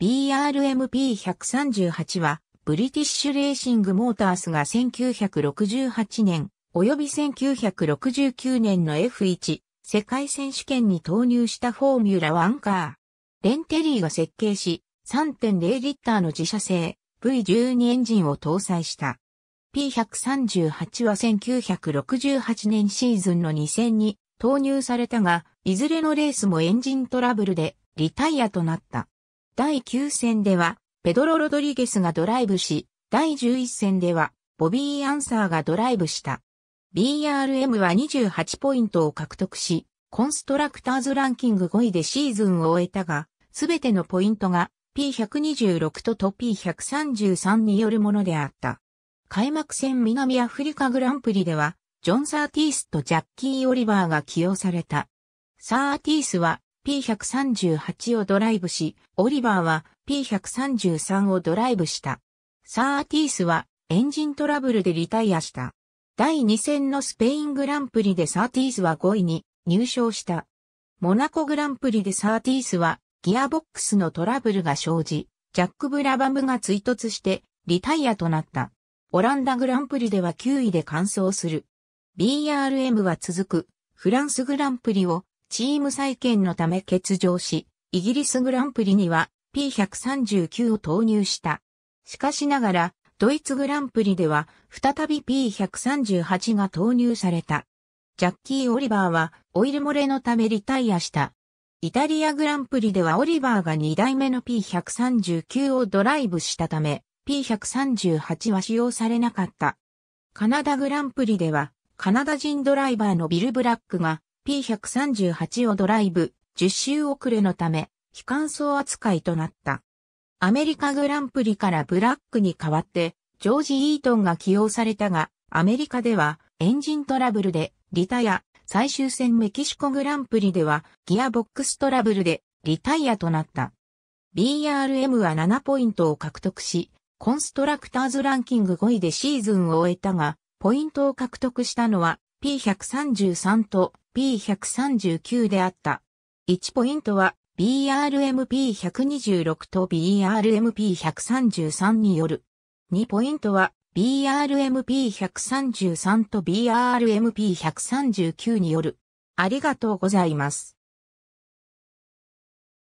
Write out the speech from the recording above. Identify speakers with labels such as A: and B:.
A: BRMP138 は、ブリティッシュレーシングモータースが1968年、及び1969年の F1 世界選手権に投入したフォーミュラワンカー。レンテリーが設計し、3.0リッターの自社製 V12 エンジンを搭載した。P138 は1968年シーズンの2戦に投入されたが、いずれのレースもエンジントラブルでリタイアとなった。第9戦では、ペドロ・ロドリゲスがドライブし、第11戦では、ボビー・アンサーがドライブした。BRM は28ポイントを獲得し、コンストラクターズランキング5位でシーズンを終えたが、すべてのポイントが P126 とと P133 によるものであった。開幕戦南アフリカグランプリでは、ジョン・サーティースとジャッキー・オリバーが起用された。サーティースは P138 をドライブし、オリバーは P133 をドライブした。サーティースはエンジントラブルでリタイアした。第2戦のスペイングランプリでサーティースは5位に入賞した。モナコグランプリでサーティースはギアボックスのトラブルが生じ、ジャック・ブラバムが追突してリタイアとなった。オランダグランプリでは9位で完走する。BRM は続くフランスグランプリをチーム再建のため欠場し、イギリスグランプリには P139 を投入した。しかしながら、ドイツグランプリでは再び P138 が投入された。ジャッキー・オリバーはオイル漏れのためリタイアした。イタリアグランプリではオリバーが2代目の P139 をドライブしたため P138 は使用されなかった。カナダグランプリではカナダ人ドライバーのビル・ブラックが P138 をドライブ、10周遅れのため、非乾燥扱いとなった。アメリカグランプリからブラックに代わって、ジョージ・イートンが起用されたが、アメリカではエンジントラブルでリタイア、最終戦メキシコグランプリではギアボックストラブルでリタイアとなった。BRM は7ポイントを獲得し、コンストラクターズランキング5位でシーズンを終えたが、ポイントを獲得したのは P133 と P139 であった。1ポイントは BRMP126 と BRMP133 による。2ポイントは BRMP133 と BRMP139 による。ありがとうございます。